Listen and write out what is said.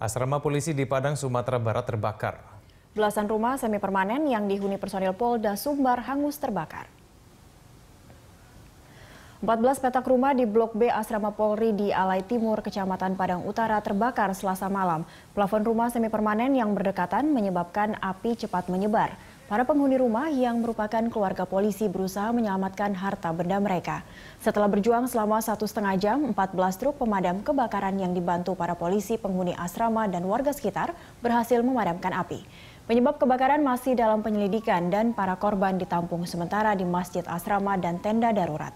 Asrama polisi di Padang, Sumatera Barat terbakar. Belasan rumah semi permanen yang dihuni personil Polda Sumbar hangus terbakar. 14 petak rumah di Blok B Asrama Polri di Alai Timur, Kecamatan Padang Utara terbakar selasa malam. Plafon rumah semi permanen yang berdekatan menyebabkan api cepat menyebar. Para penghuni rumah yang merupakan keluarga polisi berusaha menyelamatkan harta benda mereka. Setelah berjuang selama satu setengah jam, 14 truk pemadam kebakaran yang dibantu para polisi penghuni asrama dan warga sekitar berhasil memadamkan api. Penyebab kebakaran masih dalam penyelidikan dan para korban ditampung sementara di masjid asrama dan tenda darurat.